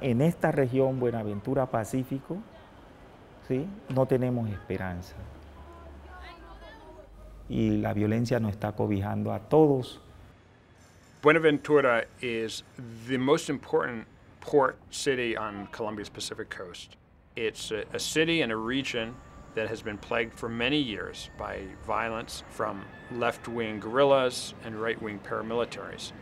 en esta región Buenaventura Pacífico, ¿sí? no tenemos esperanza. Y la violencia nos está cobijando a todos. Buenaventura is the most important port city on Colombia's Pacific coast. It's a, a city and a region that has been plagued for many years by violence from left-wing guerrillas and right-wing paramilitaries.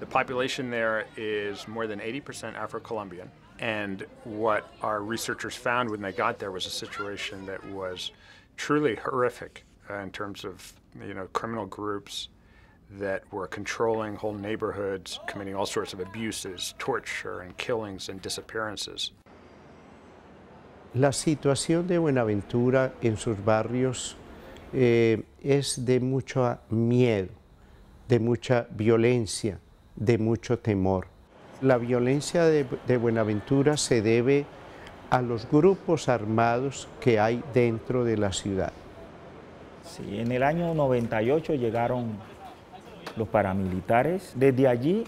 The population there is more than 80% Afro Colombian. And what our researchers found when they got there was a situation that was truly horrific uh, in terms of you know criminal groups that were controlling whole neighborhoods, committing all sorts of abuses, torture and killings and disappearances. La situación de Buenaventura en sus barrios eh, es de mucho miedo, de mucha violencia. de mucho temor. La violencia de, Buenaventura se debe a los grupos armados que hay dentro de la ciudad. Sí, en el año 98 llegaron los paramilitares. Desde allí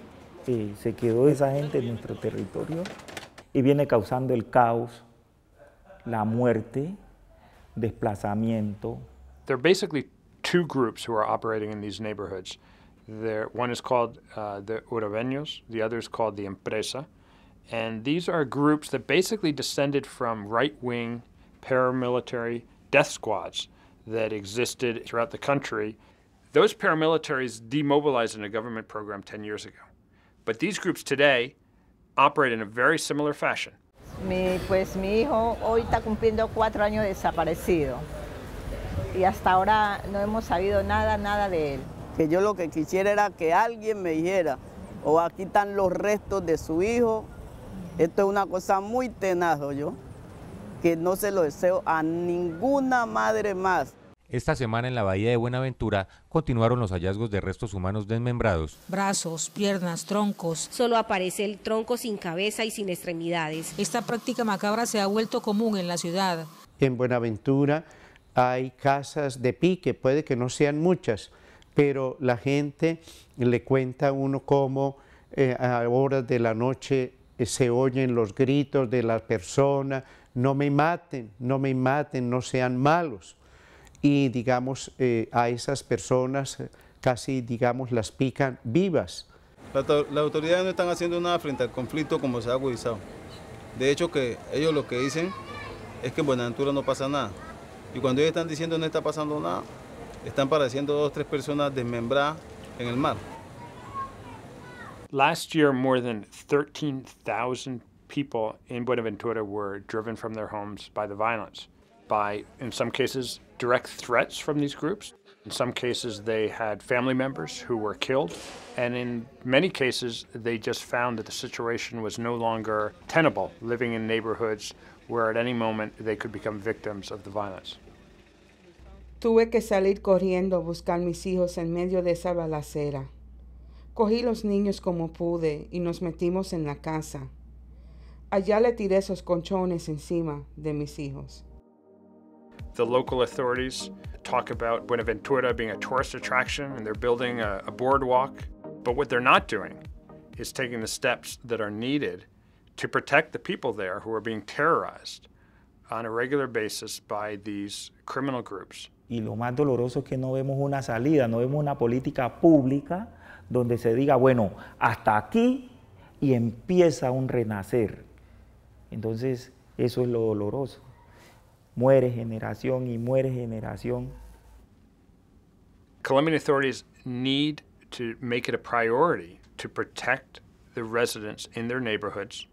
eh, se quedó esa gente en nuestro territorio y viene causando el caos, la muerte, desplazamiento. There are basically two groups who are operating in these neighborhoods. one is called uh, the Urabenos, the other is called the Empresa. And these are groups that basically descended from right wing paramilitary death squads that existed throughout the country. Those paramilitaries demobilized in a government program 10 years ago. But these groups today operate in a very similar fashion. Mi, pues mi hijo hoy está cumpliendo cuatro años desaparecido y hasta ahora no hemos sabido nada, nada de él. que yo lo que quisiera era que alguien me dijera, o aquí están los restos de su hijo, esto es una cosa muy tenaz, yo, que no se lo deseo a ninguna madre más. Esta semana en la Bahía de Buenaventura continuaron los hallazgos de restos humanos desmembrados. Brazos, piernas, troncos. Solo aparece el tronco sin cabeza y sin extremidades. Esta práctica macabra se ha vuelto común en la ciudad. En Buenaventura hay casas de pique, puede que no sean muchas, pero la gente le cuenta a uno cómo eh, a horas de la noche eh, se oyen los gritos de las personas, no me maten, no me maten, no sean malos. Y digamos, eh, a esas personas casi, digamos, las pican vivas. Las autoridades no están haciendo nada frente al conflicto como se ha agudizado. De hecho, que ellos lo que dicen es que en Buenaventura no pasa nada. Y cuando ellos están diciendo no está pasando nada, están padeciendo dos o tres personas desmembradas en el mar. Last year, more than 13,000 people in Buenaventura were driven from their homes by the violence, by, in some cases, direct threats from these groups. In some cases, they had family members who were killed. And in many cases, they just found that the situation was no longer tenable, living in neighborhoods where at any moment they could become victims of the violence. Tuve que salir corriendo a buscar mis hijos en medio de esa balacera. Cogí los niños como pude y nos metimos en la casa. Allá le tiré esos conchones encima de mis hijos. The local authorities talk about Buenaventura being a tourist attraction and they're building a, a boardwalk. But what they're not doing is taking the steps that are needed to protect the people there who are being terrorized. on a regular basis by these criminal groups. Y lo más doloroso es que no vemos una salida, no vemos una política pública donde se diga, bueno, hasta aquí y empieza un renacer. Entonces, eso es lo doloroso. Muere generación y muere generación. Colombian authorities need to make it a priority to protect the residents in their neighborhoods,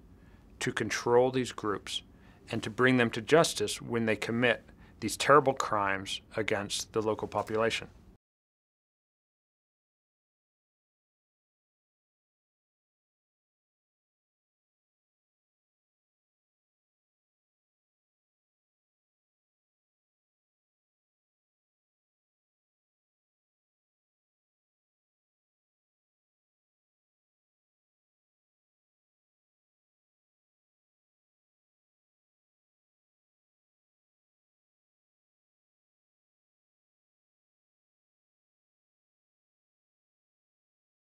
to control these groups, and to bring them to justice when they commit these terrible crimes against the local population.